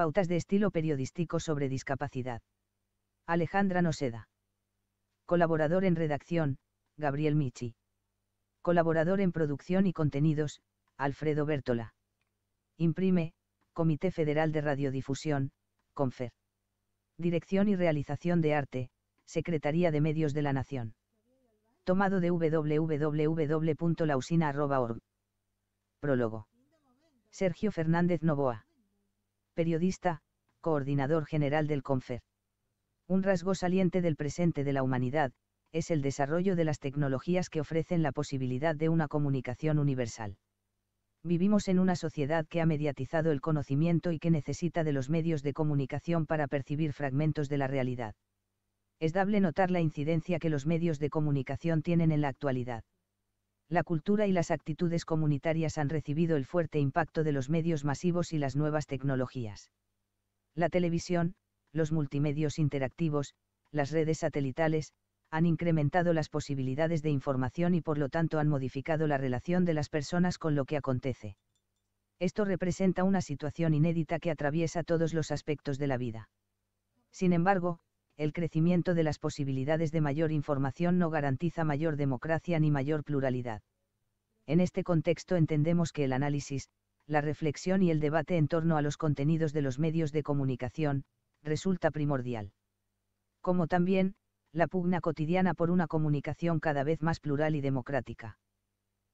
Pautas de estilo periodístico sobre discapacidad. Alejandra Noseda. Colaborador en redacción, Gabriel Michi. Colaborador en producción y contenidos, Alfredo Bertola. Imprime, Comité Federal de Radiodifusión, CONFER. Dirección y Realización de Arte, Secretaría de Medios de la Nación. Tomado de www.lausina.org. Prólogo. Sergio Fernández Novoa periodista, coordinador general del CONFER. Un rasgo saliente del presente de la humanidad, es el desarrollo de las tecnologías que ofrecen la posibilidad de una comunicación universal. Vivimos en una sociedad que ha mediatizado el conocimiento y que necesita de los medios de comunicación para percibir fragmentos de la realidad. Es dable notar la incidencia que los medios de comunicación tienen en la actualidad la cultura y las actitudes comunitarias han recibido el fuerte impacto de los medios masivos y las nuevas tecnologías. La televisión, los multimedios interactivos, las redes satelitales, han incrementado las posibilidades de información y por lo tanto han modificado la relación de las personas con lo que acontece. Esto representa una situación inédita que atraviesa todos los aspectos de la vida. Sin embargo, el crecimiento de las posibilidades de mayor información no garantiza mayor democracia ni mayor pluralidad. En este contexto entendemos que el análisis, la reflexión y el debate en torno a los contenidos de los medios de comunicación, resulta primordial. Como también, la pugna cotidiana por una comunicación cada vez más plural y democrática.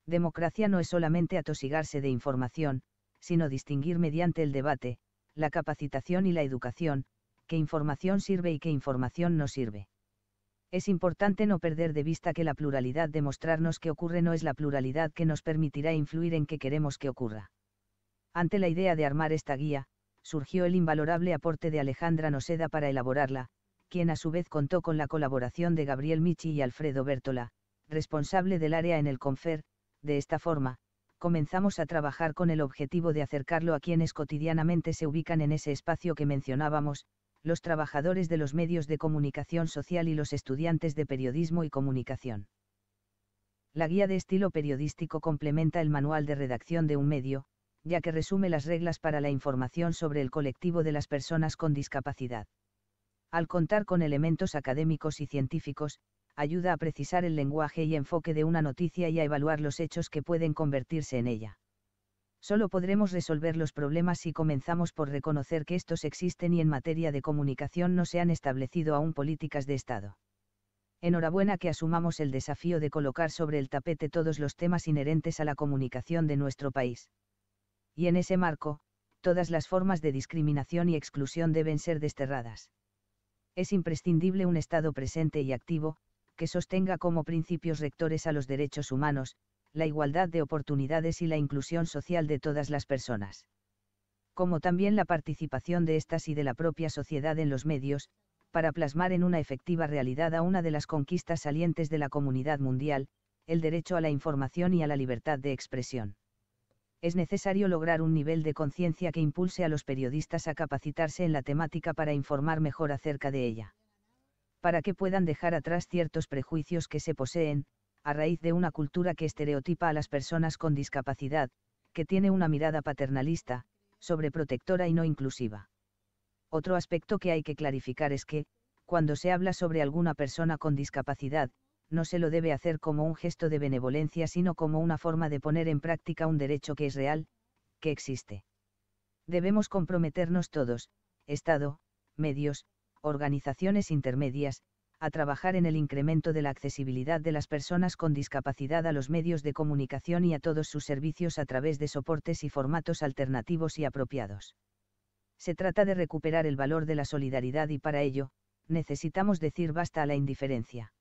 Democracia no es solamente atosigarse de información, sino distinguir mediante el debate, la capacitación y la educación, qué información sirve y qué información no sirve. Es importante no perder de vista que la pluralidad de mostrarnos qué ocurre no es la pluralidad que nos permitirá influir en qué queremos que ocurra. Ante la idea de armar esta guía, surgió el invalorable aporte de Alejandra Noseda para elaborarla, quien a su vez contó con la colaboración de Gabriel Michi y Alfredo Bertola, responsable del área en el CONFER, de esta forma, comenzamos a trabajar con el objetivo de acercarlo a quienes cotidianamente se ubican en ese espacio que mencionábamos, los trabajadores de los medios de comunicación social y los estudiantes de periodismo y comunicación. La guía de estilo periodístico complementa el manual de redacción de un medio, ya que resume las reglas para la información sobre el colectivo de las personas con discapacidad. Al contar con elementos académicos y científicos, ayuda a precisar el lenguaje y enfoque de una noticia y a evaluar los hechos que pueden convertirse en ella. Solo podremos resolver los problemas si comenzamos por reconocer que estos existen y en materia de comunicación no se han establecido aún políticas de Estado. Enhorabuena que asumamos el desafío de colocar sobre el tapete todos los temas inherentes a la comunicación de nuestro país. Y en ese marco, todas las formas de discriminación y exclusión deben ser desterradas. Es imprescindible un Estado presente y activo, que sostenga como principios rectores a los derechos humanos, la igualdad de oportunidades y la inclusión social de todas las personas. Como también la participación de estas y de la propia sociedad en los medios, para plasmar en una efectiva realidad a una de las conquistas salientes de la comunidad mundial, el derecho a la información y a la libertad de expresión. Es necesario lograr un nivel de conciencia que impulse a los periodistas a capacitarse en la temática para informar mejor acerca de ella. Para que puedan dejar atrás ciertos prejuicios que se poseen, a raíz de una cultura que estereotipa a las personas con discapacidad, que tiene una mirada paternalista, sobreprotectora y no inclusiva. Otro aspecto que hay que clarificar es que, cuando se habla sobre alguna persona con discapacidad, no se lo debe hacer como un gesto de benevolencia, sino como una forma de poner en práctica un derecho que es real, que existe. Debemos comprometernos todos, Estado, medios, organizaciones intermedias, a trabajar en el incremento de la accesibilidad de las personas con discapacidad a los medios de comunicación y a todos sus servicios a través de soportes y formatos alternativos y apropiados. Se trata de recuperar el valor de la solidaridad y para ello, necesitamos decir basta a la indiferencia.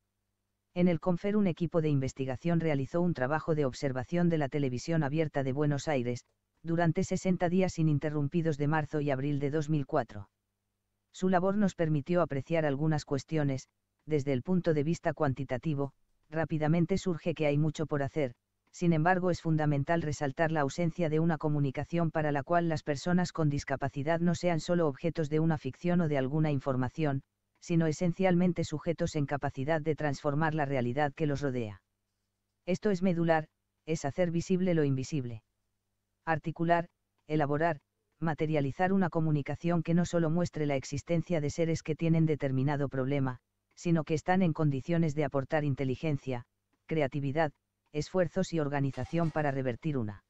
En el Confer un equipo de investigación realizó un trabajo de observación de la televisión abierta de Buenos Aires, durante 60 días ininterrumpidos de marzo y abril de 2004. Su labor nos permitió apreciar algunas cuestiones, desde el punto de vista cuantitativo, rápidamente surge que hay mucho por hacer, sin embargo es fundamental resaltar la ausencia de una comunicación para la cual las personas con discapacidad no sean solo objetos de una ficción o de alguna información, sino esencialmente sujetos en capacidad de transformar la realidad que los rodea. Esto es medular, es hacer visible lo invisible. Articular, elaborar, materializar una comunicación que no solo muestre la existencia de seres que tienen determinado problema, sino que están en condiciones de aportar inteligencia, creatividad, esfuerzos y organización para revertir una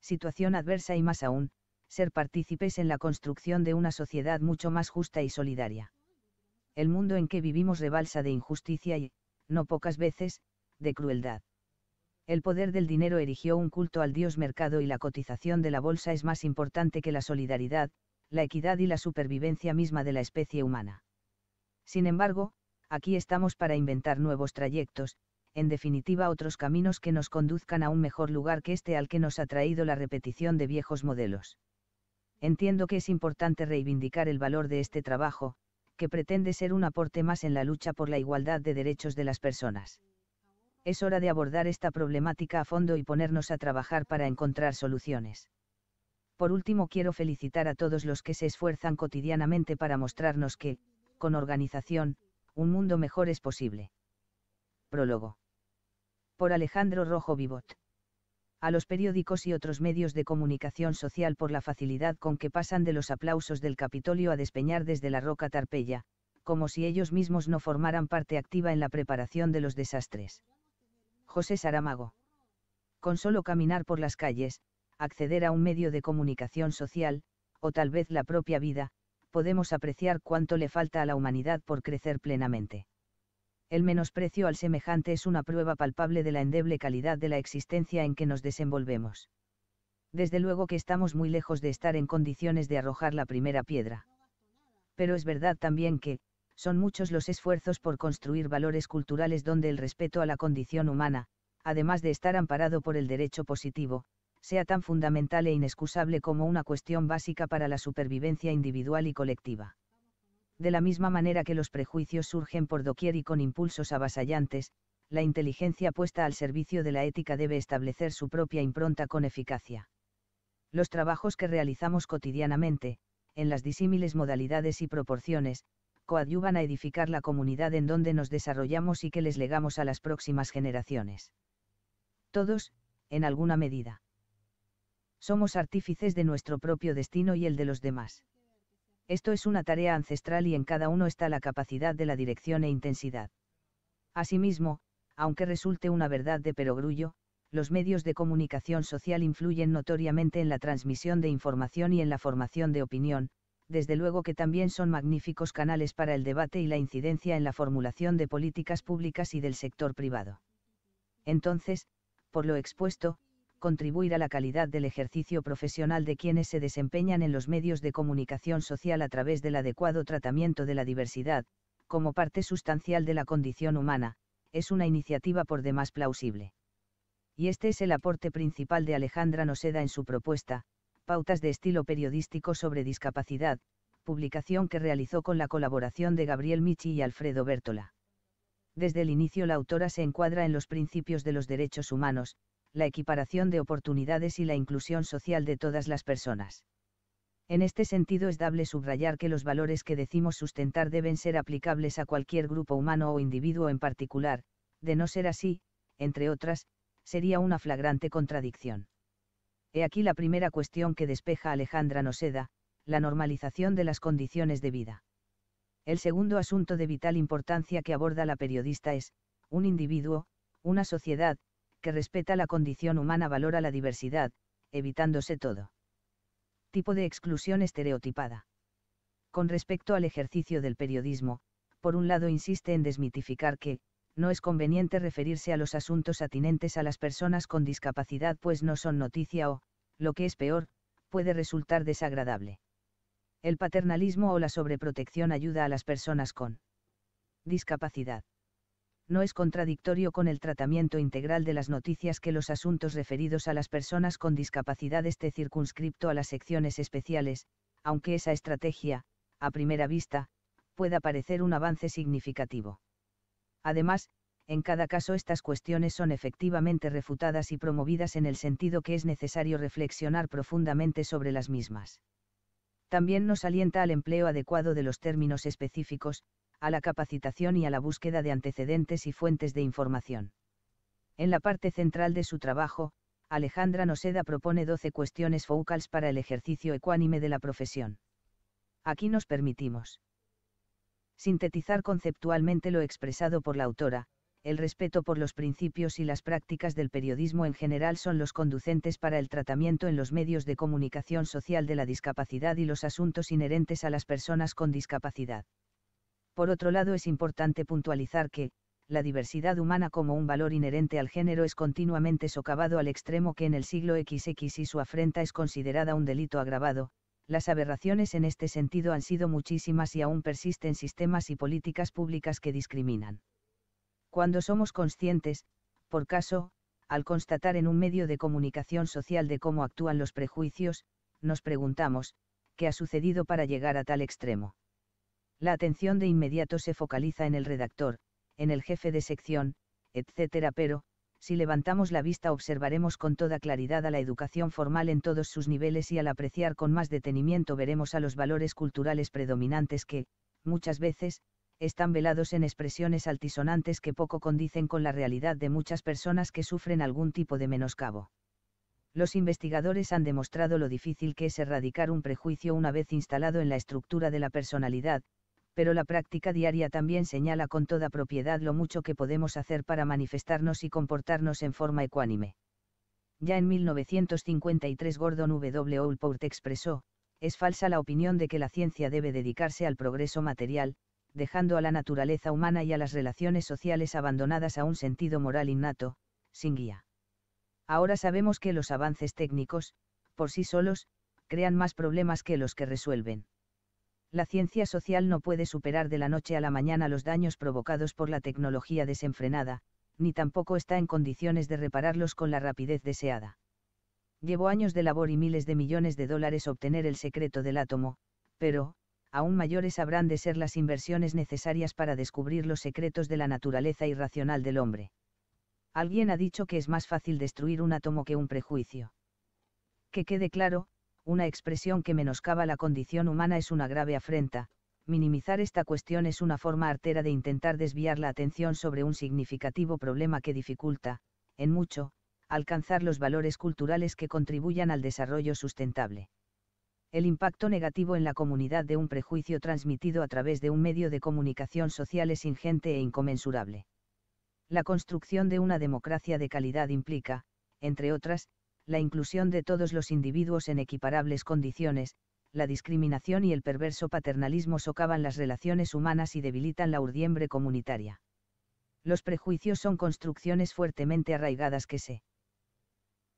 situación adversa y más aún, ser partícipes en la construcción de una sociedad mucho más justa y solidaria. El mundo en que vivimos rebalsa de injusticia y, no pocas veces, de crueldad el poder del dinero erigió un culto al dios mercado y la cotización de la bolsa es más importante que la solidaridad, la equidad y la supervivencia misma de la especie humana. Sin embargo, aquí estamos para inventar nuevos trayectos, en definitiva otros caminos que nos conduzcan a un mejor lugar que este al que nos ha traído la repetición de viejos modelos. Entiendo que es importante reivindicar el valor de este trabajo, que pretende ser un aporte más en la lucha por la igualdad de derechos de las personas es hora de abordar esta problemática a fondo y ponernos a trabajar para encontrar soluciones. Por último, quiero felicitar a todos los que se esfuerzan cotidianamente para mostrarnos que, con organización, un mundo mejor es posible. Prólogo. Por Alejandro Rojo Vivot. A los periódicos y otros medios de comunicación social por la facilidad con que pasan de los aplausos del Capitolio a despeñar desde la roca Tarpeya, como si ellos mismos no formaran parte activa en la preparación de los desastres. José Saramago. Con solo caminar por las calles, acceder a un medio de comunicación social, o tal vez la propia vida, podemos apreciar cuánto le falta a la humanidad por crecer plenamente. El menosprecio al semejante es una prueba palpable de la endeble calidad de la existencia en que nos desenvolvemos. Desde luego que estamos muy lejos de estar en condiciones de arrojar la primera piedra. Pero es verdad también que, son muchos los esfuerzos por construir valores culturales donde el respeto a la condición humana, además de estar amparado por el derecho positivo, sea tan fundamental e inexcusable como una cuestión básica para la supervivencia individual y colectiva. De la misma manera que los prejuicios surgen por doquier y con impulsos avasallantes, la inteligencia puesta al servicio de la ética debe establecer su propia impronta con eficacia. Los trabajos que realizamos cotidianamente, en las disímiles modalidades y proporciones, coadyuvan a edificar la comunidad en donde nos desarrollamos y que les legamos a las próximas generaciones. Todos, en alguna medida. Somos artífices de nuestro propio destino y el de los demás. Esto es una tarea ancestral y en cada uno está la capacidad de la dirección e intensidad. Asimismo, aunque resulte una verdad de perogrullo, los medios de comunicación social influyen notoriamente en la transmisión de información y en la formación de opinión, desde luego que también son magníficos canales para el debate y la incidencia en la formulación de políticas públicas y del sector privado. Entonces, por lo expuesto, contribuir a la calidad del ejercicio profesional de quienes se desempeñan en los medios de comunicación social a través del adecuado tratamiento de la diversidad, como parte sustancial de la condición humana, es una iniciativa por demás plausible. Y este es el aporte principal de Alejandra Noseda en su propuesta, Pautas de estilo periodístico sobre discapacidad, publicación que realizó con la colaboración de Gabriel Michi y Alfredo Bertola. Desde el inicio la autora se encuadra en los principios de los derechos humanos, la equiparación de oportunidades y la inclusión social de todas las personas. En este sentido es dable subrayar que los valores que decimos sustentar deben ser aplicables a cualquier grupo humano o individuo en particular, de no ser así, entre otras, sería una flagrante contradicción. He aquí la primera cuestión que despeja Alejandra Noseda, la normalización de las condiciones de vida. El segundo asunto de vital importancia que aborda la periodista es, un individuo, una sociedad, que respeta la condición humana valora la diversidad, evitándose todo. Tipo de exclusión estereotipada. Con respecto al ejercicio del periodismo, por un lado insiste en desmitificar que, no es conveniente referirse a los asuntos atinentes a las personas con discapacidad pues no son noticia o, lo que es peor, puede resultar desagradable. El paternalismo o la sobreprotección ayuda a las personas con discapacidad. No es contradictorio con el tratamiento integral de las noticias que los asuntos referidos a las personas con discapacidad esté circunscripto a las secciones especiales, aunque esa estrategia, a primera vista, pueda parecer un avance significativo. Además, en cada caso estas cuestiones son efectivamente refutadas y promovidas en el sentido que es necesario reflexionar profundamente sobre las mismas. También nos alienta al empleo adecuado de los términos específicos, a la capacitación y a la búsqueda de antecedentes y fuentes de información. En la parte central de su trabajo, Alejandra Noseda propone 12 cuestiones focales para el ejercicio ecuánime de la profesión. Aquí nos permitimos sintetizar conceptualmente lo expresado por la autora, el respeto por los principios y las prácticas del periodismo en general son los conducentes para el tratamiento en los medios de comunicación social de la discapacidad y los asuntos inherentes a las personas con discapacidad. Por otro lado, es importante puntualizar que, la diversidad humana como un valor inherente al género es continuamente socavado al extremo que en el siglo XX y su afrenta es considerada un delito agravado, las aberraciones en este sentido han sido muchísimas y aún persisten sistemas y políticas públicas que discriminan. Cuando somos conscientes, por caso, al constatar en un medio de comunicación social de cómo actúan los prejuicios, nos preguntamos, ¿qué ha sucedido para llegar a tal extremo? La atención de inmediato se focaliza en el redactor, en el jefe de sección, etc. Pero, si levantamos la vista observaremos con toda claridad a la educación formal en todos sus niveles y al apreciar con más detenimiento veremos a los valores culturales predominantes que, muchas veces, están velados en expresiones altisonantes que poco condicen con la realidad de muchas personas que sufren algún tipo de menoscabo. Los investigadores han demostrado lo difícil que es erradicar un prejuicio una vez instalado en la estructura de la personalidad, pero la práctica diaria también señala con toda propiedad lo mucho que podemos hacer para manifestarnos y comportarnos en forma ecuánime. Ya en 1953 Gordon W. Allport expresó, es falsa la opinión de que la ciencia debe dedicarse al progreso material, dejando a la naturaleza humana y a las relaciones sociales abandonadas a un sentido moral innato, sin guía. Ahora sabemos que los avances técnicos, por sí solos, crean más problemas que los que resuelven la ciencia social no puede superar de la noche a la mañana los daños provocados por la tecnología desenfrenada, ni tampoco está en condiciones de repararlos con la rapidez deseada. Llevó años de labor y miles de millones de dólares obtener el secreto del átomo, pero, aún mayores habrán de ser las inversiones necesarias para descubrir los secretos de la naturaleza irracional del hombre. Alguien ha dicho que es más fácil destruir un átomo que un prejuicio. Que quede claro, una expresión que menoscaba la condición humana es una grave afrenta, minimizar esta cuestión es una forma artera de intentar desviar la atención sobre un significativo problema que dificulta, en mucho, alcanzar los valores culturales que contribuyan al desarrollo sustentable. El impacto negativo en la comunidad de un prejuicio transmitido a través de un medio de comunicación social es ingente e inconmensurable. La construcción de una democracia de calidad implica, entre otras, la inclusión de todos los individuos en equiparables condiciones, la discriminación y el perverso paternalismo socavan las relaciones humanas y debilitan la urdiembre comunitaria. Los prejuicios son construcciones fuertemente arraigadas que se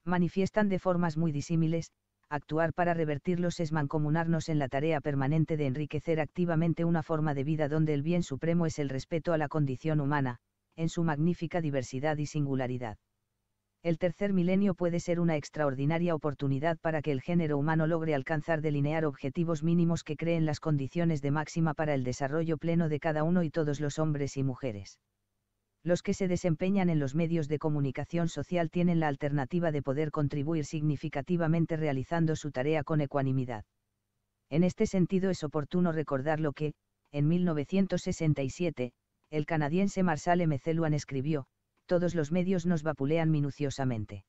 manifiestan de formas muy disímiles, actuar para revertirlos es mancomunarnos en la tarea permanente de enriquecer activamente una forma de vida donde el bien supremo es el respeto a la condición humana, en su magnífica diversidad y singularidad el tercer milenio puede ser una extraordinaria oportunidad para que el género humano logre alcanzar delinear objetivos mínimos que creen las condiciones de máxima para el desarrollo pleno de cada uno y todos los hombres y mujeres. Los que se desempeñan en los medios de comunicación social tienen la alternativa de poder contribuir significativamente realizando su tarea con ecuanimidad. En este sentido es oportuno recordar lo que, en 1967, el canadiense Marshall M. escribió, todos los medios nos vapulean minuciosamente.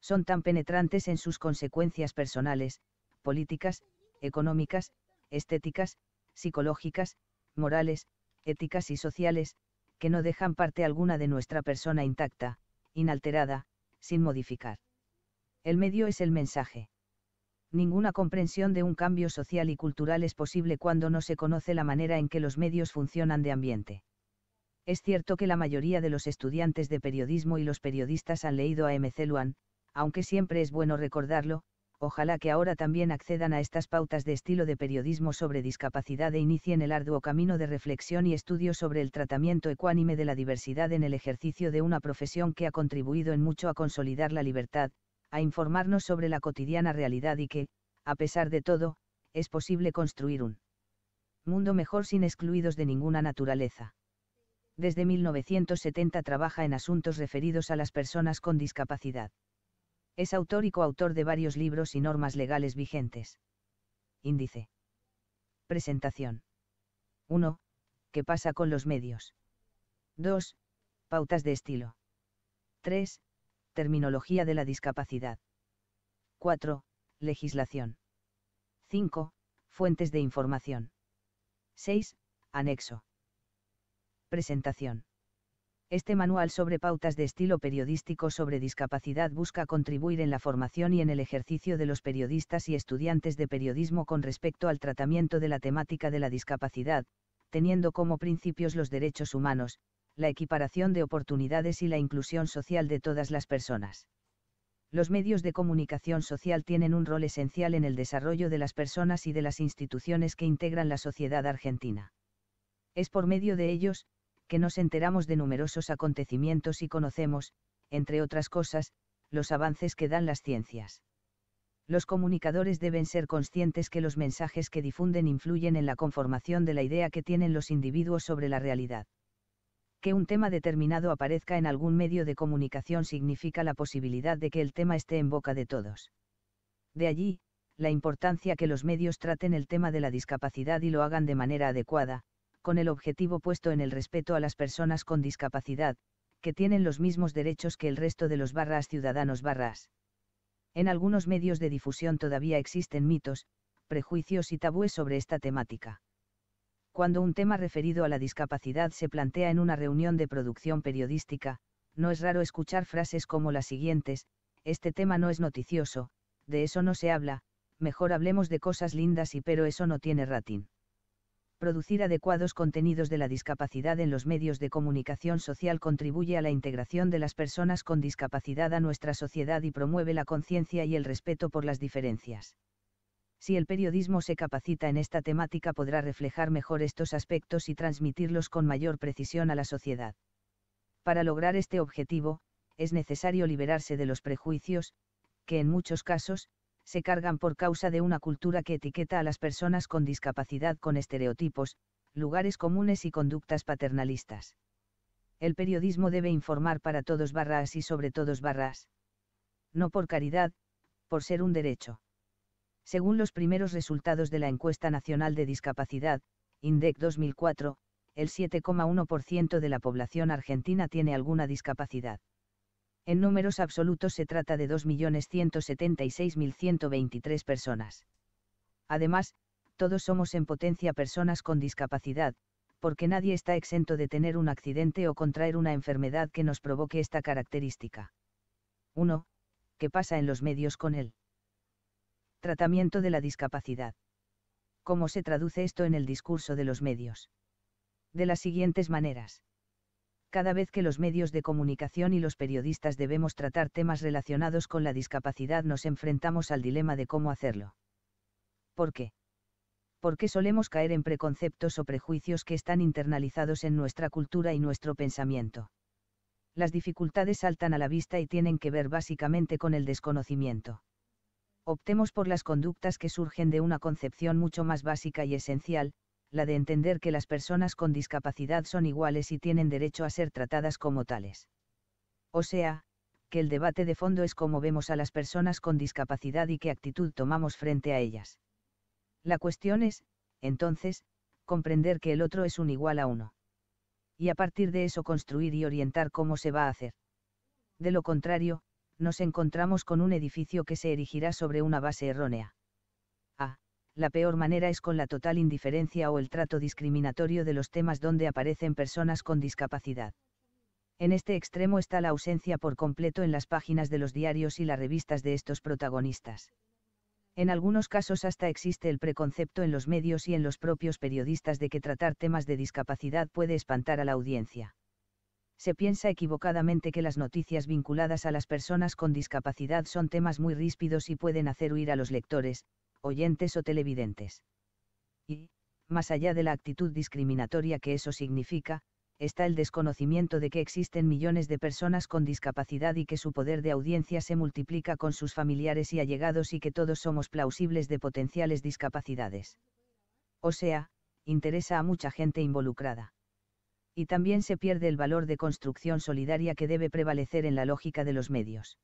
Son tan penetrantes en sus consecuencias personales, políticas, económicas, estéticas, psicológicas, morales, éticas y sociales, que no dejan parte alguna de nuestra persona intacta, inalterada, sin modificar. El medio es el mensaje. Ninguna comprensión de un cambio social y cultural es posible cuando no se conoce la manera en que los medios funcionan de ambiente. Es cierto que la mayoría de los estudiantes de periodismo y los periodistas han leído a M. Celuan, aunque siempre es bueno recordarlo, ojalá que ahora también accedan a estas pautas de estilo de periodismo sobre discapacidad e inicien el arduo camino de reflexión y estudio sobre el tratamiento ecuánime de la diversidad en el ejercicio de una profesión que ha contribuido en mucho a consolidar la libertad, a informarnos sobre la cotidiana realidad y que, a pesar de todo, es posible construir un mundo mejor sin excluidos de ninguna naturaleza desde 1970 trabaja en asuntos referidos a las personas con discapacidad. Es autor y coautor de varios libros y normas legales vigentes. Índice. Presentación. 1. ¿Qué pasa con los medios? 2. Pautas de estilo. 3. Terminología de la discapacidad. 4. Legislación. 5. Fuentes de información. 6. Anexo. Presentación. Este manual sobre pautas de estilo periodístico sobre discapacidad busca contribuir en la formación y en el ejercicio de los periodistas y estudiantes de periodismo con respecto al tratamiento de la temática de la discapacidad, teniendo como principios los derechos humanos, la equiparación de oportunidades y la inclusión social de todas las personas. Los medios de comunicación social tienen un rol esencial en el desarrollo de las personas y de las instituciones que integran la sociedad argentina. Es por medio de ellos, que nos enteramos de numerosos acontecimientos y conocemos, entre otras cosas, los avances que dan las ciencias. Los comunicadores deben ser conscientes que los mensajes que difunden influyen en la conformación de la idea que tienen los individuos sobre la realidad. Que un tema determinado aparezca en algún medio de comunicación significa la posibilidad de que el tema esté en boca de todos. De allí, la importancia que los medios traten el tema de la discapacidad y lo hagan de manera adecuada, con el objetivo puesto en el respeto a las personas con discapacidad, que tienen los mismos derechos que el resto de los barras ciudadanos barras. En algunos medios de difusión todavía existen mitos, prejuicios y tabúes sobre esta temática. Cuando un tema referido a la discapacidad se plantea en una reunión de producción periodística, no es raro escuchar frases como las siguientes, este tema no es noticioso, de eso no se habla, mejor hablemos de cosas lindas y pero eso no tiene ratín producir adecuados contenidos de la discapacidad en los medios de comunicación social contribuye a la integración de las personas con discapacidad a nuestra sociedad y promueve la conciencia y el respeto por las diferencias. Si el periodismo se capacita en esta temática podrá reflejar mejor estos aspectos y transmitirlos con mayor precisión a la sociedad. Para lograr este objetivo, es necesario liberarse de los prejuicios, que en muchos casos, se cargan por causa de una cultura que etiqueta a las personas con discapacidad con estereotipos, lugares comunes y conductas paternalistas. El periodismo debe informar para todos barras y sobre todos barras. No por caridad, por ser un derecho. Según los primeros resultados de la encuesta nacional de discapacidad, INDEC 2004, el 7,1% de la población argentina tiene alguna discapacidad en números absolutos se trata de 2.176.123 personas. Además, todos somos en potencia personas con discapacidad, porque nadie está exento de tener un accidente o contraer una enfermedad que nos provoque esta característica. 1. ¿Qué pasa en los medios con él? tratamiento de la discapacidad? ¿Cómo se traduce esto en el discurso de los medios? De las siguientes maneras cada vez que los medios de comunicación y los periodistas debemos tratar temas relacionados con la discapacidad nos enfrentamos al dilema de cómo hacerlo. ¿Por qué? Porque solemos caer en preconceptos o prejuicios que están internalizados en nuestra cultura y nuestro pensamiento. Las dificultades saltan a la vista y tienen que ver básicamente con el desconocimiento. Optemos por las conductas que surgen de una concepción mucho más básica y esencial, la de entender que las personas con discapacidad son iguales y tienen derecho a ser tratadas como tales. O sea, que el debate de fondo es cómo vemos a las personas con discapacidad y qué actitud tomamos frente a ellas. La cuestión es, entonces, comprender que el otro es un igual a uno. Y a partir de eso construir y orientar cómo se va a hacer. De lo contrario, nos encontramos con un edificio que se erigirá sobre una base errónea la peor manera es con la total indiferencia o el trato discriminatorio de los temas donde aparecen personas con discapacidad. En este extremo está la ausencia por completo en las páginas de los diarios y las revistas de estos protagonistas. En algunos casos hasta existe el preconcepto en los medios y en los propios periodistas de que tratar temas de discapacidad puede espantar a la audiencia. Se piensa equivocadamente que las noticias vinculadas a las personas con discapacidad son temas muy ríspidos y pueden hacer huir a los lectores, oyentes o televidentes. Y, más allá de la actitud discriminatoria que eso significa, está el desconocimiento de que existen millones de personas con discapacidad y que su poder de audiencia se multiplica con sus familiares y allegados y que todos somos plausibles de potenciales discapacidades. O sea, interesa a mucha gente involucrada. Y también se pierde el valor de construcción solidaria que debe prevalecer en la lógica de los medios.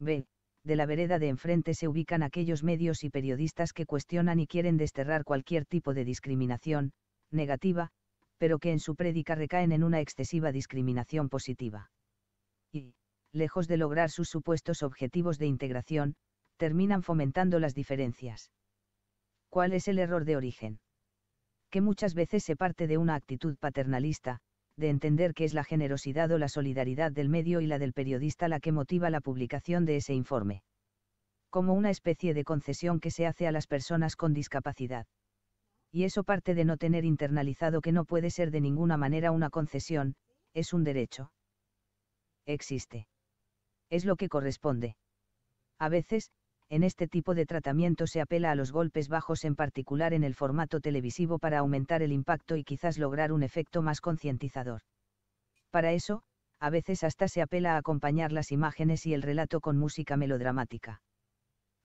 B de la vereda de enfrente se ubican aquellos medios y periodistas que cuestionan y quieren desterrar cualquier tipo de discriminación, negativa, pero que en su prédica recaen en una excesiva discriminación positiva. Y, lejos de lograr sus supuestos objetivos de integración, terminan fomentando las diferencias. ¿Cuál es el error de origen? Que muchas veces se parte de una actitud paternalista, de entender que es la generosidad o la solidaridad del medio y la del periodista la que motiva la publicación de ese informe. Como una especie de concesión que se hace a las personas con discapacidad. Y eso parte de no tener internalizado que no puede ser de ninguna manera una concesión, es un derecho. Existe. Es lo que corresponde. A veces, en este tipo de tratamiento se apela a los golpes bajos en particular en el formato televisivo para aumentar el impacto y quizás lograr un efecto más concientizador. Para eso, a veces hasta se apela a acompañar las imágenes y el relato con música melodramática.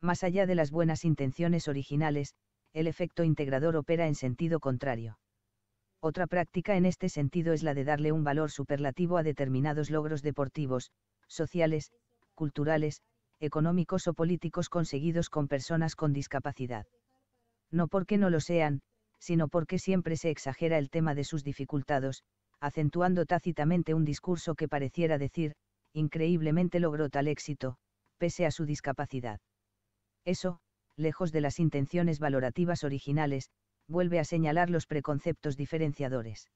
Más allá de las buenas intenciones originales, el efecto integrador opera en sentido contrario. Otra práctica en este sentido es la de darle un valor superlativo a determinados logros deportivos, sociales, culturales, económicos o políticos conseguidos con personas con discapacidad. No porque no lo sean, sino porque siempre se exagera el tema de sus dificultades, acentuando tácitamente un discurso que pareciera decir, increíblemente logró tal éxito, pese a su discapacidad. Eso, lejos de las intenciones valorativas originales, vuelve a señalar los preconceptos diferenciadores.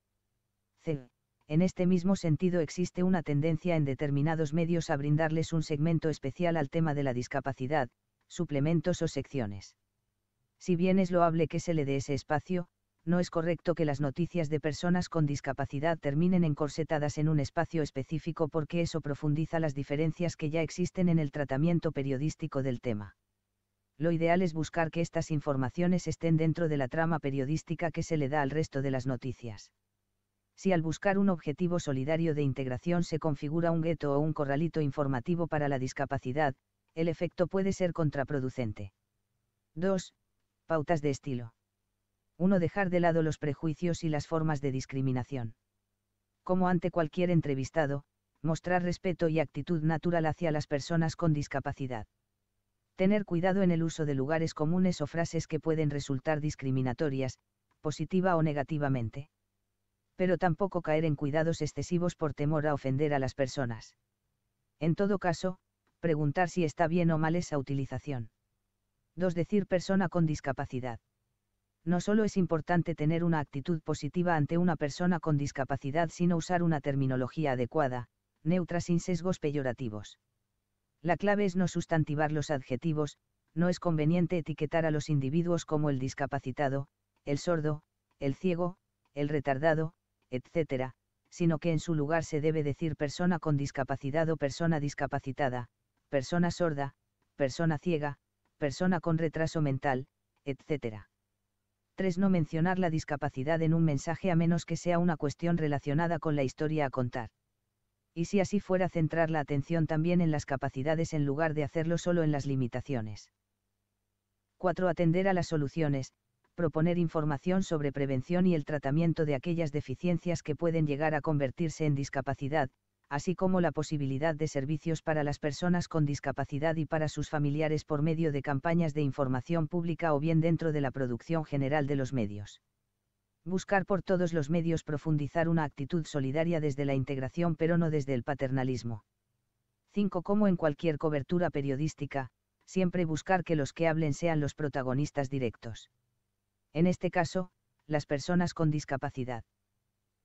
C. En este mismo sentido existe una tendencia en determinados medios a brindarles un segmento especial al tema de la discapacidad, suplementos o secciones. Si bien es loable que se le dé ese espacio, no es correcto que las noticias de personas con discapacidad terminen encorsetadas en un espacio específico porque eso profundiza las diferencias que ya existen en el tratamiento periodístico del tema. Lo ideal es buscar que estas informaciones estén dentro de la trama periodística que se le da al resto de las noticias si al buscar un objetivo solidario de integración se configura un gueto o un corralito informativo para la discapacidad, el efecto puede ser contraproducente. 2. Pautas de estilo. 1. Dejar de lado los prejuicios y las formas de discriminación. Como ante cualquier entrevistado, mostrar respeto y actitud natural hacia las personas con discapacidad. Tener cuidado en el uso de lugares comunes o frases que pueden resultar discriminatorias, positiva o negativamente pero tampoco caer en cuidados excesivos por temor a ofender a las personas. En todo caso, preguntar si está bien o mal esa utilización. 2. Decir persona con discapacidad. No solo es importante tener una actitud positiva ante una persona con discapacidad, sino usar una terminología adecuada, neutra sin sesgos peyorativos. La clave es no sustantivar los adjetivos, no es conveniente etiquetar a los individuos como el discapacitado, el sordo, el ciego, el retardado, etc., sino que en su lugar se debe decir persona con discapacidad o persona discapacitada, persona sorda, persona ciega, persona con retraso mental, etc. 3. No mencionar la discapacidad en un mensaje a menos que sea una cuestión relacionada con la historia a contar. Y si así fuera centrar la atención también en las capacidades en lugar de hacerlo solo en las limitaciones. 4. Atender a las soluciones, proponer información sobre prevención y el tratamiento de aquellas deficiencias que pueden llegar a convertirse en discapacidad, así como la posibilidad de servicios para las personas con discapacidad y para sus familiares por medio de campañas de información pública o bien dentro de la producción general de los medios. Buscar por todos los medios profundizar una actitud solidaria desde la integración pero no desde el paternalismo. 5. Como en cualquier cobertura periodística, siempre buscar que los que hablen sean los protagonistas directos en este caso, las personas con discapacidad.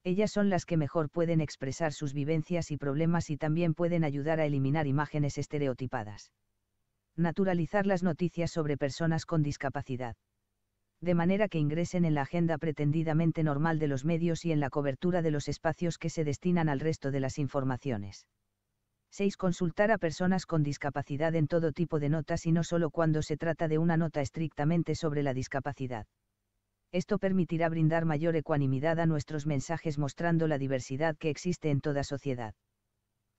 Ellas son las que mejor pueden expresar sus vivencias y problemas y también pueden ayudar a eliminar imágenes estereotipadas. Naturalizar las noticias sobre personas con discapacidad. De manera que ingresen en la agenda pretendidamente normal de los medios y en la cobertura de los espacios que se destinan al resto de las informaciones. 6. Consultar a personas con discapacidad en todo tipo de notas y no solo cuando se trata de una nota estrictamente sobre la discapacidad esto permitirá brindar mayor ecuanimidad a nuestros mensajes mostrando la diversidad que existe en toda sociedad.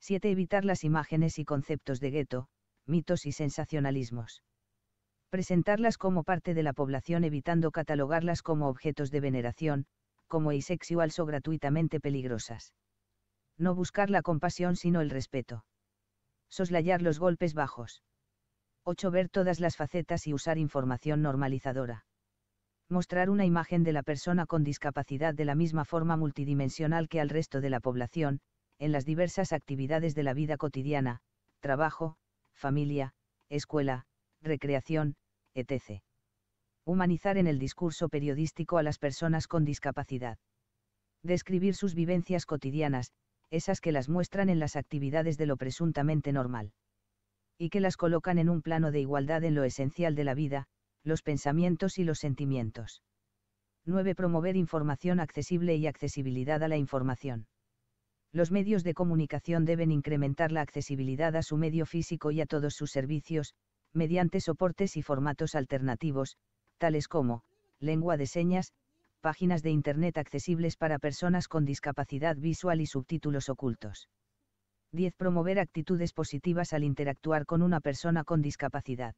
7. Evitar las imágenes y conceptos de gueto, mitos y sensacionalismos. Presentarlas como parte de la población evitando catalogarlas como objetos de veneración, como asexuales o gratuitamente peligrosas. No buscar la compasión sino el respeto. Soslayar los golpes bajos. 8. Ver todas las facetas y usar información normalizadora mostrar una imagen de la persona con discapacidad de la misma forma multidimensional que al resto de la población, en las diversas actividades de la vida cotidiana, trabajo, familia, escuela, recreación, etc. Humanizar en el discurso periodístico a las personas con discapacidad. Describir sus vivencias cotidianas, esas que las muestran en las actividades de lo presuntamente normal. Y que las colocan en un plano de igualdad en lo esencial de la vida, los pensamientos y los sentimientos. 9. Promover información accesible y accesibilidad a la información. Los medios de comunicación deben incrementar la accesibilidad a su medio físico y a todos sus servicios, mediante soportes y formatos alternativos, tales como, lengua de señas, páginas de Internet accesibles para personas con discapacidad visual y subtítulos ocultos. 10. Promover actitudes positivas al interactuar con una persona con discapacidad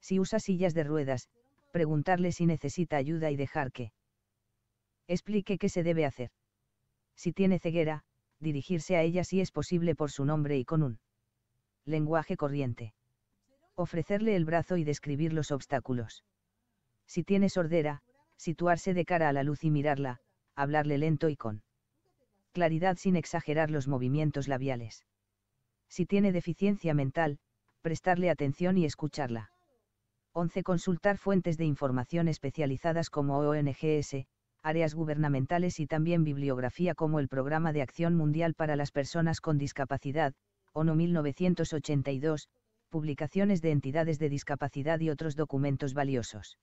si usa sillas de ruedas, preguntarle si necesita ayuda y dejar que explique qué se debe hacer. Si tiene ceguera, dirigirse a ella si es posible por su nombre y con un lenguaje corriente. Ofrecerle el brazo y describir los obstáculos. Si tiene sordera, situarse de cara a la luz y mirarla, hablarle lento y con claridad sin exagerar los movimientos labiales. Si tiene deficiencia mental, prestarle atención y escucharla. 11. Consultar fuentes de información especializadas como ONGs, áreas gubernamentales y también bibliografía como el Programa de Acción Mundial para las Personas con Discapacidad, ONU 1982, publicaciones de entidades de discapacidad y otros documentos valiosos.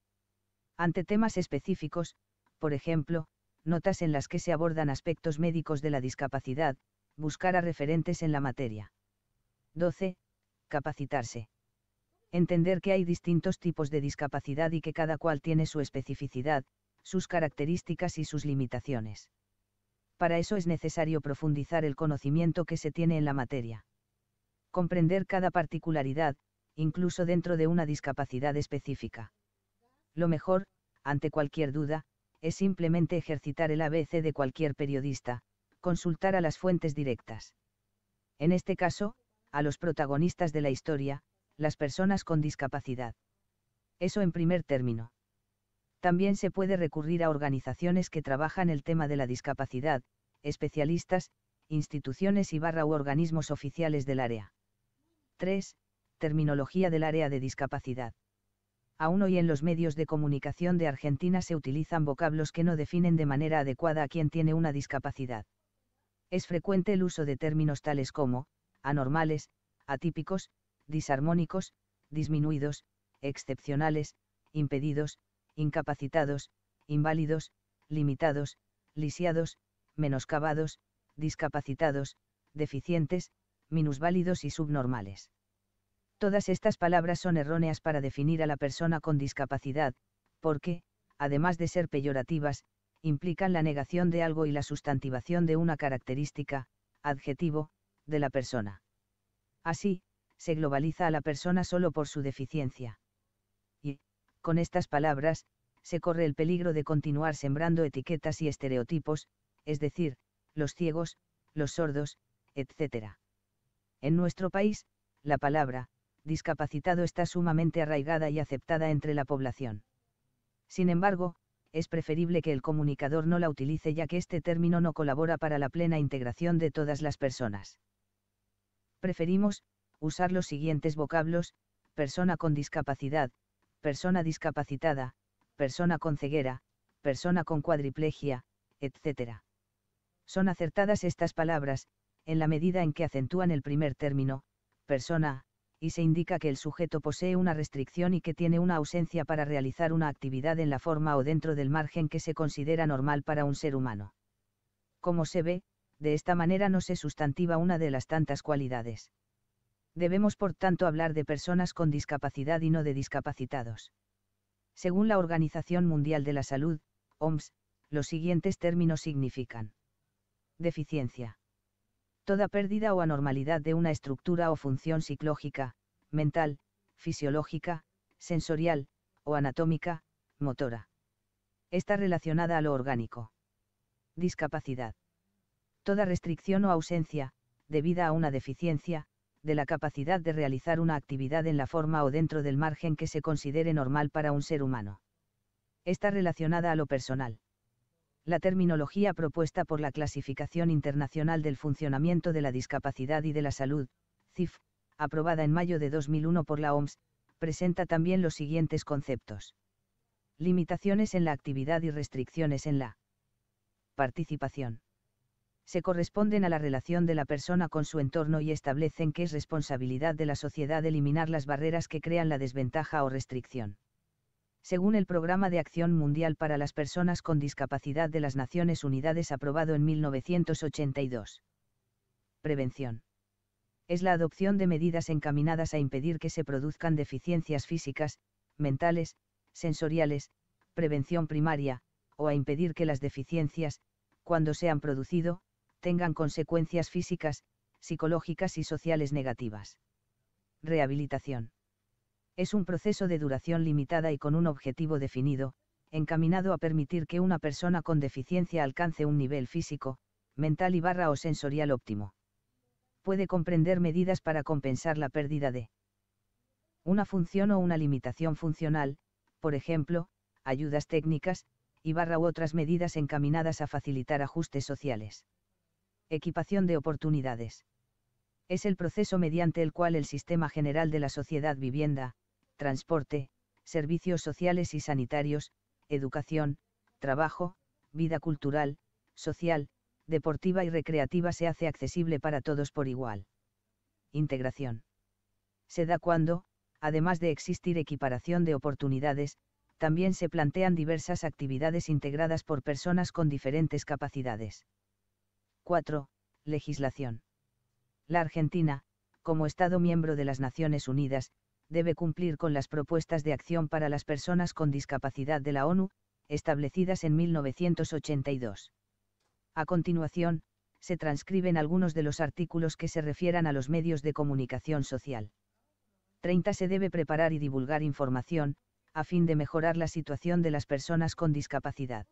Ante temas específicos, por ejemplo, notas en las que se abordan aspectos médicos de la discapacidad, buscar a referentes en la materia. 12. Capacitarse entender que hay distintos tipos de discapacidad y que cada cual tiene su especificidad, sus características y sus limitaciones. Para eso es necesario profundizar el conocimiento que se tiene en la materia. Comprender cada particularidad, incluso dentro de una discapacidad específica. Lo mejor, ante cualquier duda, es simplemente ejercitar el ABC de cualquier periodista, consultar a las fuentes directas. En este caso, a los protagonistas de la historia, las personas con discapacidad. Eso en primer término. También se puede recurrir a organizaciones que trabajan el tema de la discapacidad, especialistas, instituciones y barra u organismos oficiales del área. 3. Terminología del área de discapacidad. Aún hoy en los medios de comunicación de Argentina se utilizan vocablos que no definen de manera adecuada a quien tiene una discapacidad. Es frecuente el uso de términos tales como, anormales, atípicos, disarmónicos, disminuidos, excepcionales, impedidos, incapacitados, inválidos, limitados, lisiados, menoscabados, discapacitados, deficientes, minusválidos y subnormales. Todas estas palabras son erróneas para definir a la persona con discapacidad, porque, además de ser peyorativas, implican la negación de algo y la sustantivación de una característica, adjetivo, de la persona. Así, se globaliza a la persona solo por su deficiencia. Y, con estas palabras, se corre el peligro de continuar sembrando etiquetas y estereotipos, es decir, los ciegos, los sordos, etc. En nuestro país, la palabra, discapacitado está sumamente arraigada y aceptada entre la población. Sin embargo, es preferible que el comunicador no la utilice ya que este término no colabora para la plena integración de todas las personas. Preferimos, usar los siguientes vocablos, persona con discapacidad, persona discapacitada, persona con ceguera, persona con cuadriplegia, etc. Son acertadas estas palabras, en la medida en que acentúan el primer término, persona, y se indica que el sujeto posee una restricción y que tiene una ausencia para realizar una actividad en la forma o dentro del margen que se considera normal para un ser humano. Como se ve, de esta manera no se sustantiva una de las tantas cualidades. Debemos por tanto hablar de personas con discapacidad y no de discapacitados. Según la Organización Mundial de la Salud, OMS, los siguientes términos significan. Deficiencia. Toda pérdida o anormalidad de una estructura o función psicológica, mental, fisiológica, sensorial, o anatómica, motora. Está relacionada a lo orgánico. Discapacidad. Toda restricción o ausencia, debida a una deficiencia, de la capacidad de realizar una actividad en la forma o dentro del margen que se considere normal para un ser humano. Está relacionada a lo personal. La terminología propuesta por la Clasificación Internacional del Funcionamiento de la Discapacidad y de la Salud, CIF, aprobada en mayo de 2001 por la OMS, presenta también los siguientes conceptos. Limitaciones en la actividad y restricciones en la participación se corresponden a la relación de la persona con su entorno y establecen que es responsabilidad de la sociedad eliminar las barreras que crean la desventaja o restricción. Según el Programa de Acción Mundial para las Personas con Discapacidad de las Naciones Unidas aprobado en 1982. Prevención es la adopción de medidas encaminadas a impedir que se produzcan deficiencias físicas, mentales, sensoriales, prevención primaria, o a impedir que las deficiencias, cuando se han producido, tengan consecuencias físicas, psicológicas y sociales negativas. Rehabilitación. Es un proceso de duración limitada y con un objetivo definido, encaminado a permitir que una persona con deficiencia alcance un nivel físico, mental y barra o sensorial óptimo. Puede comprender medidas para compensar la pérdida de una función o una limitación funcional, por ejemplo, ayudas técnicas, y barra u otras medidas encaminadas a facilitar ajustes sociales equipación de oportunidades. Es el proceso mediante el cual el sistema general de la sociedad vivienda, transporte, servicios sociales y sanitarios, educación, trabajo, vida cultural, social, deportiva y recreativa se hace accesible para todos por igual. Integración. Se da cuando, además de existir equiparación de oportunidades, también se plantean diversas actividades integradas por personas con diferentes capacidades. 4. Legislación. La Argentina, como Estado miembro de las Naciones Unidas, debe cumplir con las propuestas de acción para las personas con discapacidad de la ONU, establecidas en 1982. A continuación, se transcriben algunos de los artículos que se refieran a los medios de comunicación social. 30. Se debe preparar y divulgar información, a fin de mejorar la situación de las personas con discapacidad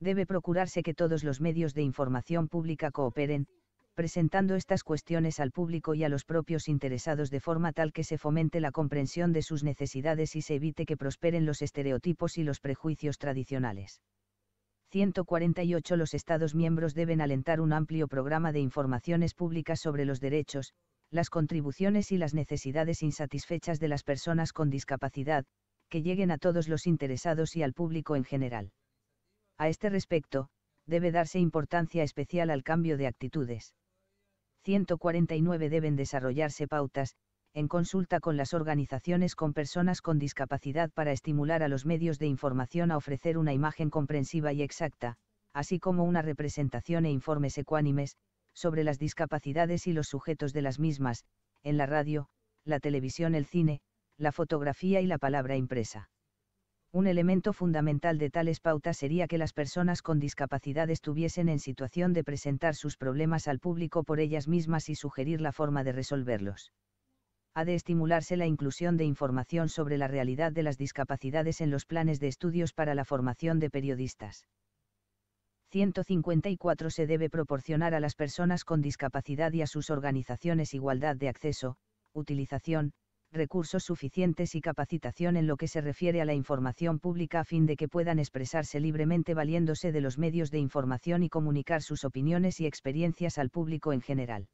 debe procurarse que todos los medios de información pública cooperen, presentando estas cuestiones al público y a los propios interesados de forma tal que se fomente la comprensión de sus necesidades y se evite que prosperen los estereotipos y los prejuicios tradicionales. 148 Los Estados miembros deben alentar un amplio programa de informaciones públicas sobre los derechos, las contribuciones y las necesidades insatisfechas de las personas con discapacidad, que lleguen a todos los interesados y al público en general. A este respecto, debe darse importancia especial al cambio de actitudes. 149 Deben desarrollarse pautas, en consulta con las organizaciones con personas con discapacidad para estimular a los medios de información a ofrecer una imagen comprensiva y exacta, así como una representación e informes ecuánimes, sobre las discapacidades y los sujetos de las mismas, en la radio, la televisión, el cine, la fotografía y la palabra impresa un elemento fundamental de tales pautas sería que las personas con discapacidad estuviesen en situación de presentar sus problemas al público por ellas mismas y sugerir la forma de resolverlos. Ha de estimularse la inclusión de información sobre la realidad de las discapacidades en los planes de estudios para la formación de periodistas. 154 Se debe proporcionar a las personas con discapacidad y a sus organizaciones igualdad de acceso, utilización, recursos suficientes y capacitación en lo que se refiere a la información pública a fin de que puedan expresarse libremente valiéndose de los medios de información y comunicar sus opiniones y experiencias al público en general.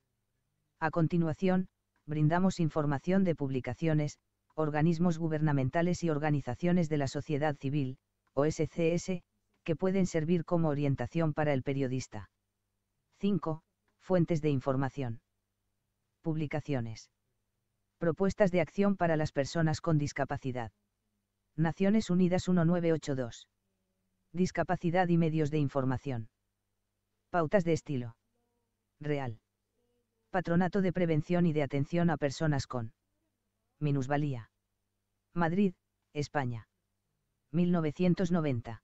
A continuación, brindamos información de publicaciones, organismos gubernamentales y organizaciones de la sociedad civil, OSCS, que pueden servir como orientación para el periodista. 5. Fuentes de información. Publicaciones. Propuestas de acción para las personas con discapacidad. Naciones Unidas 1982. Discapacidad y medios de información. Pautas de estilo. Real. Patronato de Prevención y de Atención a Personas con Minusvalía. Madrid, España. 1990.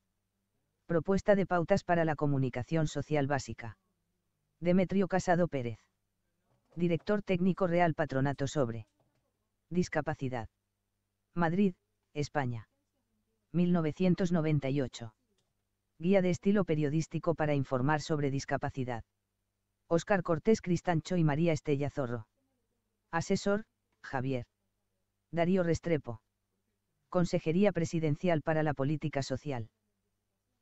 Propuesta de pautas para la comunicación social básica. Demetrio Casado Pérez. Director técnico Real Patronato sobre. Discapacidad. Madrid, España. 1998. Guía de estilo periodístico para informar sobre discapacidad. Óscar Cortés Cristancho y María Estella Zorro. Asesor, Javier. Darío Restrepo. Consejería Presidencial para la Política Social.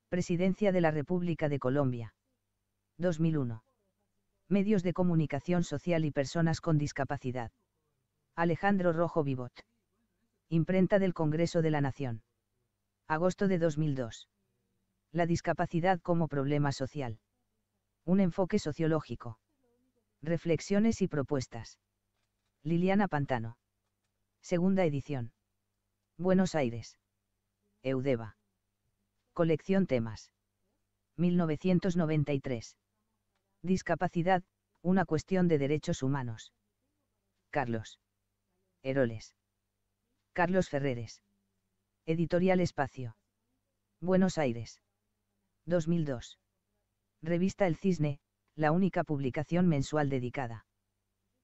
Presidencia de la República de Colombia. 2001. Medios de comunicación social y personas con discapacidad. Alejandro Rojo Vivot. Imprenta del Congreso de la Nación. Agosto de 2002. La discapacidad como problema social. Un enfoque sociológico. Reflexiones y propuestas. Liliana Pantano. Segunda edición. Buenos Aires. Eudeba. Colección Temas. 1993. Discapacidad, una cuestión de derechos humanos. Carlos. Heroles. Carlos Ferreres. Editorial Espacio. Buenos Aires. 2002. Revista El Cisne, la única publicación mensual dedicada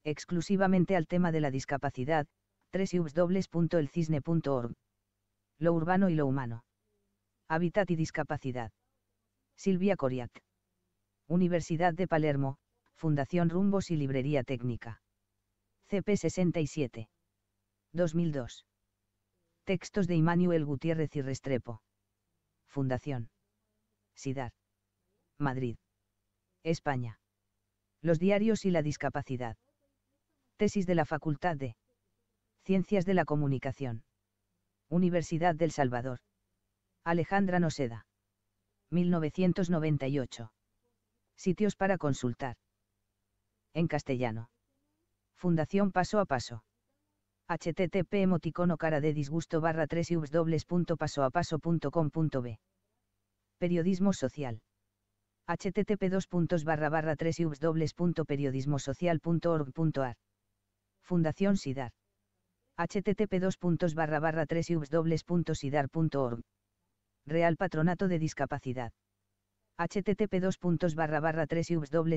exclusivamente al tema de la discapacidad, 3 www.elcisne.org. Lo urbano y lo humano. Hábitat y discapacidad. Silvia Coriat. Universidad de Palermo, Fundación Rumbos y Librería Técnica. CP67. 2002. Textos de Immanuel Gutiérrez y Restrepo. Fundación. SIDAR. Madrid. España. Los diarios y la discapacidad. Tesis de la Facultad de Ciencias de la Comunicación. Universidad del Salvador. Alejandra Noseda. 1998. Sitios para consultar. En castellano. Fundación Paso a Paso http emoticono cara de disgusto barra 3 y dobles punto paso a paso punto com punto b. Periodismo social. http 2 puntos barra barra 3 y punto periodismo social punto org punto ar. Fundación SIDAR. http 2 puntos barra barra 3 y SIDAR punto org. Real Patronato de Discapacidad. http 2 puntos barra barra 3 y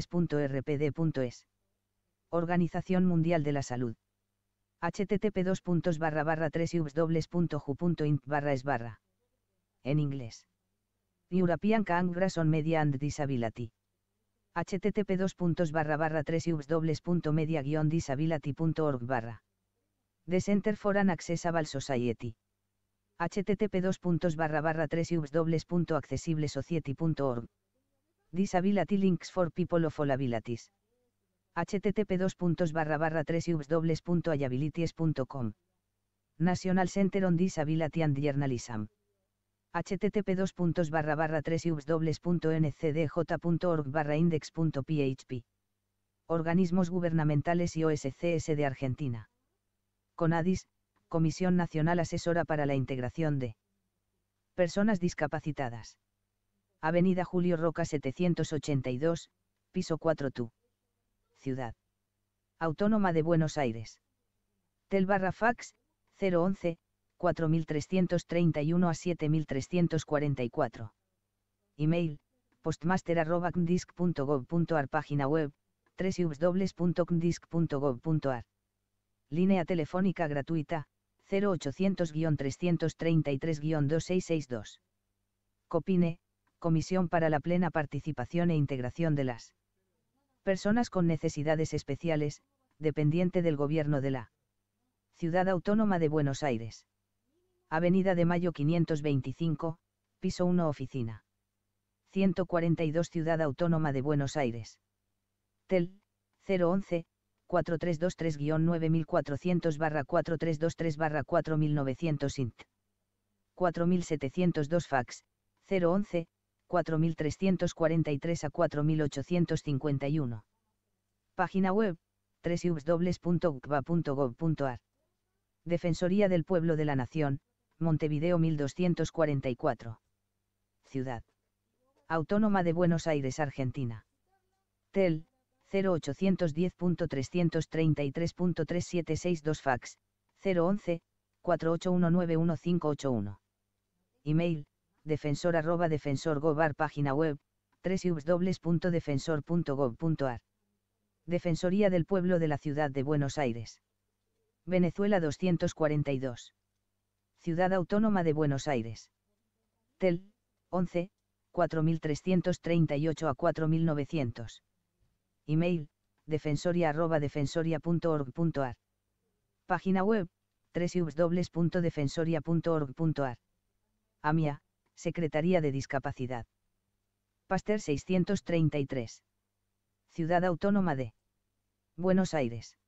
punto rpd punto es. Organización Mundial de la Salud http 2 barra barra 3 barra es barra. En inglés. European cangra on Media and Disability. http 2 barra 3 media disability.org barra. The Center for an Accessible Society. http 2 barra 3 accessiblesociety.org. Disability links for people of all abilities http 2 National Center on Disability and Journalism http wwwncdjorg 3 index.php. Organismos gubernamentales y OSCS de Argentina. CONADIS, Comisión Nacional Asesora para la Integración de Personas Discapacitadas. Avenida Julio Roca 782, piso 4 TU. Ciudad Autónoma de Buenos Aires. Tel barra fax, 011, 4331 a 7344. Email, postmaster.gov.ar Página web, www.cndisc.gov.ar. Línea telefónica gratuita, 0800-333-2662. Copine, Comisión para la Plena Participación e Integración de las personas con necesidades especiales, dependiente del gobierno de la Ciudad Autónoma de Buenos Aires. Avenida de Mayo 525, piso 1 oficina. 142 Ciudad Autónoma de Buenos Aires. TEL 011 4323-9400-4323-4900 INT. 4702 fax 011 4343 a 4851. Página web, www.ucba.gov.ar. Defensoría del Pueblo de la Nación, Montevideo 1244. Ciudad. Autónoma de Buenos Aires, Argentina. TEL, 0810.333.3762 fax, 011, 48191581. Email, defensor arroba defensor página web, www.defensor.gov.ar. Defensoría del Pueblo de la Ciudad de Buenos Aires. Venezuela 242. Ciudad Autónoma de Buenos Aires. TEL, 11, 4338 a 4900. Email, defensoria.org.ar Página web, www.defensoria.org.ar. AMIA, Secretaría de Discapacidad. PASTER 633. Ciudad Autónoma de Buenos Aires.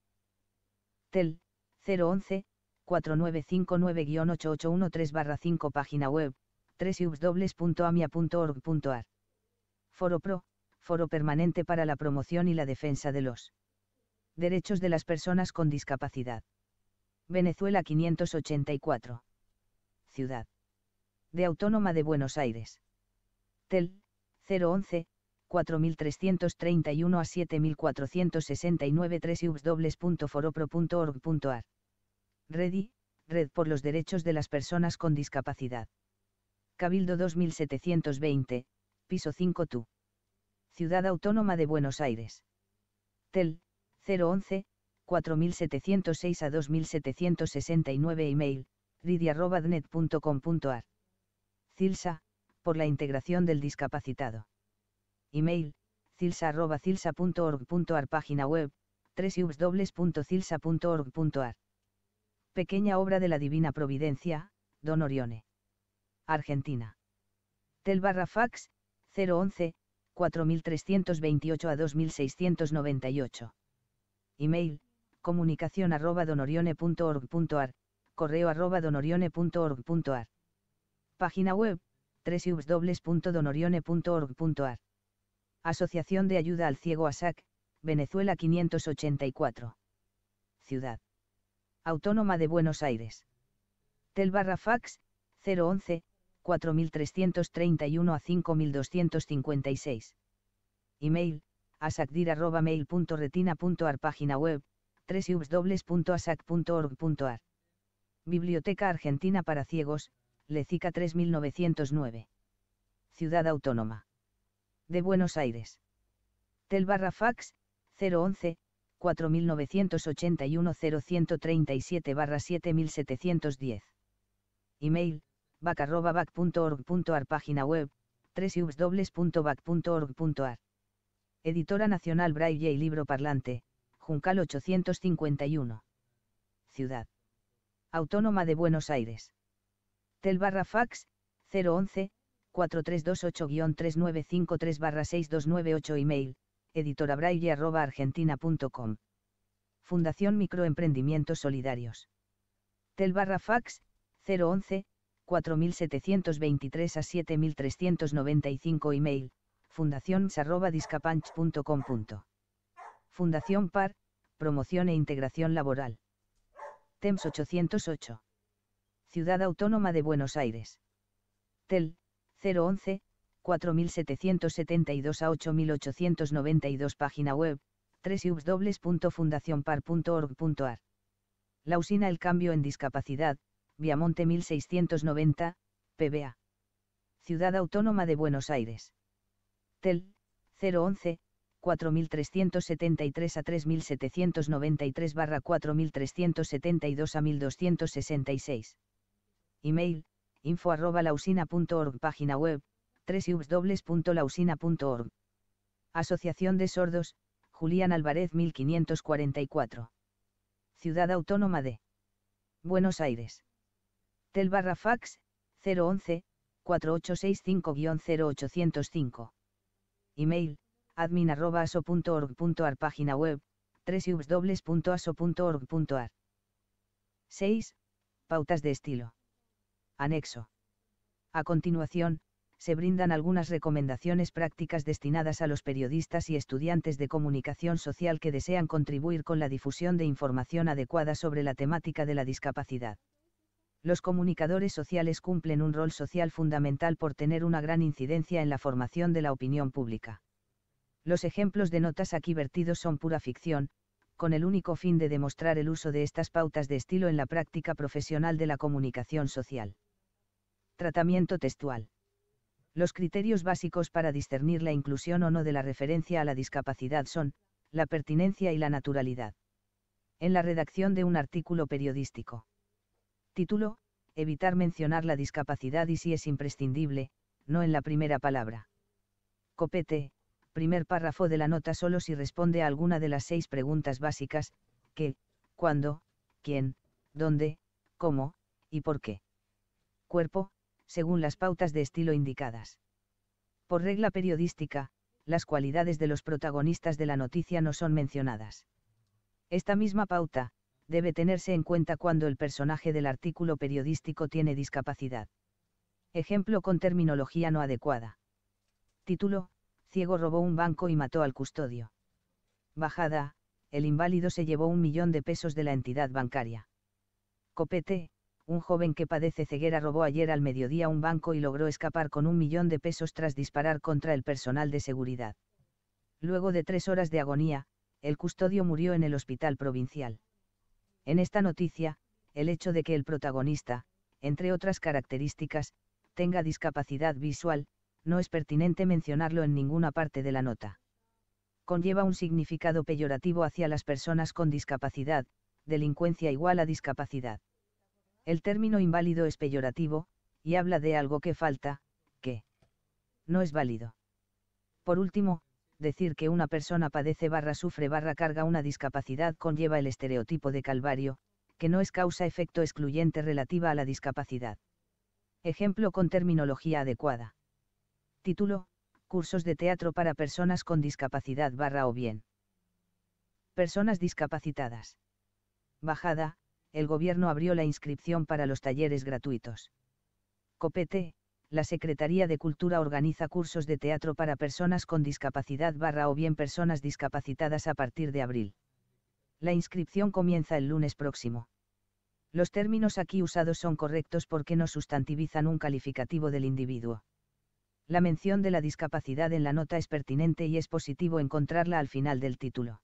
TEL 011 4959-8813-5 página web, 3 www.amia.org.ar. Foro Pro, foro permanente para la promoción y la defensa de los derechos de las personas con discapacidad. Venezuela 584. Ciudad de Autónoma de Buenos Aires. TEL, 011, 4331 a 7469 3 Redi, Red por los Derechos de las Personas con Discapacidad. Cabildo 2720, piso 5 TU. Ciudad Autónoma de Buenos Aires. TEL, 011, 4706 a 2769 email, ridi.net.com.ar. CILSA, por la integración del discapacitado. Email, cilsa.cilsa.org.ar Página web, www.cilsa.org.ar Pequeña obra de la Divina Providencia, Don Orione. Argentina. Tel barra fax, 011, 4328 a 2698. Email, comunicación arroba donorione.org.ar, correo arroba donorione.org.ar. Página web, www.donorione.org.ar. Asociación de Ayuda al Ciego ASAC, Venezuela 584. Ciudad. Autónoma de Buenos Aires. Tel barra fax, 011, 4331 a 5256. Email, asacdir.mail.retina.ar Página web, www.asac.org.ar. Biblioteca Argentina para Ciegos, Lecica 3909. Ciudad Autónoma. De Buenos Aires. Tel barra fax, 011, 4981-0137 barra 7710. Email, bac.org.ar Página web, www.bac.org.ar. Editora Nacional Braille y Libro Parlante, Juncal 851. Ciudad. Autónoma de Buenos Aires. Tel barra fax, 011, 4328-3953 barra 6298 email, editora arroba argentina.com. Fundación Microemprendimientos Solidarios. Tel barra fax, 011, 4723 a 7395 email, fundación arroba Fundación PAR, Promoción e Integración Laboral. TEMS 808. Ciudad Autónoma de Buenos Aires. TEL, 011, 4772 a 8892 Página web, www.fundacionpar.org.ar La usina El Cambio en Discapacidad, Viamonte 1690, PBA. Ciudad Autónoma de Buenos Aires. TEL, 011, 4373 a 3793 4372 a 1266. Email, info.lausina.org Página web, www.lausina.org Asociación de Sordos, Julián Álvarez 1544. Ciudad Autónoma de Buenos Aires. Tel barra fax, 011-4865-0805. Email, admin.aso.org.ar Página web, www.aso.org.ar 6. Pautas de estilo. Anexo. A continuación, se brindan algunas recomendaciones prácticas destinadas a los periodistas y estudiantes de comunicación social que desean contribuir con la difusión de información adecuada sobre la temática de la discapacidad. Los comunicadores sociales cumplen un rol social fundamental por tener una gran incidencia en la formación de la opinión pública. Los ejemplos de notas aquí vertidos son pura ficción, con el único fin de demostrar el uso de estas pautas de estilo en la práctica profesional de la comunicación social. Tratamiento textual. Los criterios básicos para discernir la inclusión o no de la referencia a la discapacidad son, la pertinencia y la naturalidad. En la redacción de un artículo periodístico. Título, evitar mencionar la discapacidad y si es imprescindible, no en la primera palabra. Copete, primer párrafo de la nota solo si responde a alguna de las seis preguntas básicas, qué, cuándo, quién, dónde, cómo, y por qué. Cuerpo, según las pautas de estilo indicadas. Por regla periodística, las cualidades de los protagonistas de la noticia no son mencionadas. Esta misma pauta, debe tenerse en cuenta cuando el personaje del artículo periodístico tiene discapacidad. Ejemplo con terminología no adecuada. Título, Ciego robó un banco y mató al custodio. Bajada, el inválido se llevó un millón de pesos de la entidad bancaria. Copete, un joven que padece ceguera robó ayer al mediodía un banco y logró escapar con un millón de pesos tras disparar contra el personal de seguridad. Luego de tres horas de agonía, el custodio murió en el hospital provincial. En esta noticia, el hecho de que el protagonista, entre otras características, tenga discapacidad visual, no es pertinente mencionarlo en ninguna parte de la nota. Conlleva un significado peyorativo hacia las personas con discapacidad, delincuencia igual a discapacidad. El término inválido es peyorativo, y habla de algo que falta, que no es válido. Por último, decir que una persona padece barra sufre barra carga una discapacidad conlleva el estereotipo de calvario, que no es causa-efecto excluyente relativa a la discapacidad. Ejemplo con terminología adecuada. Título, Cursos de teatro para personas con discapacidad barra o bien. Personas discapacitadas. Bajada, el gobierno abrió la inscripción para los talleres gratuitos. Copete, la Secretaría de Cultura organiza cursos de teatro para personas con discapacidad barra o bien personas discapacitadas a partir de abril. La inscripción comienza el lunes próximo. Los términos aquí usados son correctos porque no sustantivizan un calificativo del individuo. La mención de la discapacidad en la nota es pertinente y es positivo encontrarla al final del título.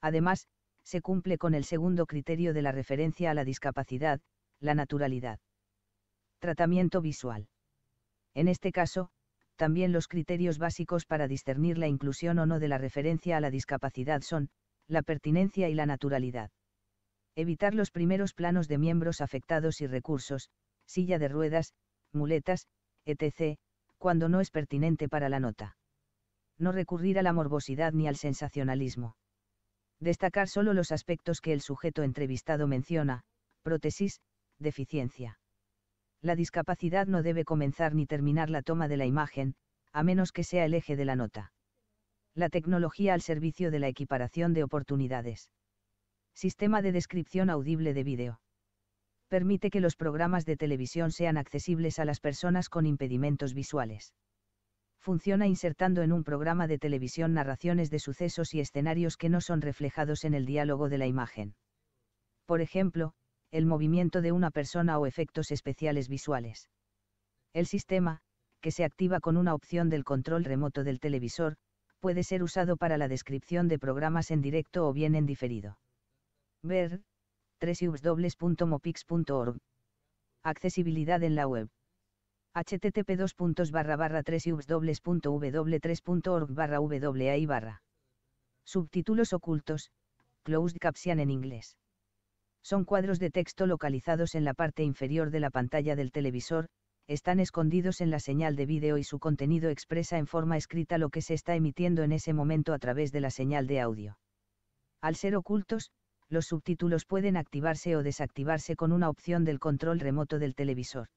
Además, se cumple con el segundo criterio de la referencia a la discapacidad, la naturalidad. Tratamiento visual. En este caso, también los criterios básicos para discernir la inclusión o no de la referencia a la discapacidad son, la pertinencia y la naturalidad. Evitar los primeros planos de miembros afectados y recursos, silla de ruedas, muletas, etc., cuando no es pertinente para la nota. No recurrir a la morbosidad ni al sensacionalismo destacar solo los aspectos que el sujeto entrevistado menciona, prótesis, deficiencia. La discapacidad no debe comenzar ni terminar la toma de la imagen, a menos que sea el eje de la nota. La tecnología al servicio de la equiparación de oportunidades. Sistema de descripción audible de vídeo. Permite que los programas de televisión sean accesibles a las personas con impedimentos visuales funciona insertando en un programa de televisión narraciones de sucesos y escenarios que no son reflejados en el diálogo de la imagen. Por ejemplo, el movimiento de una persona o efectos especiales visuales. El sistema, que se activa con una opción del control remoto del televisor, puede ser usado para la descripción de programas en directo o bien en diferido. Ver 3 Accesibilidad en la web http 2 3 3org Subtítulos ocultos, closed caption en inglés. Son cuadros de texto localizados en la parte inferior de la pantalla del televisor, están escondidos en la señal de vídeo y su contenido expresa en forma escrita lo que se está emitiendo en ese momento a través de la señal de audio. Al ser ocultos, los subtítulos pueden activarse o desactivarse con una opción del control remoto del televisor.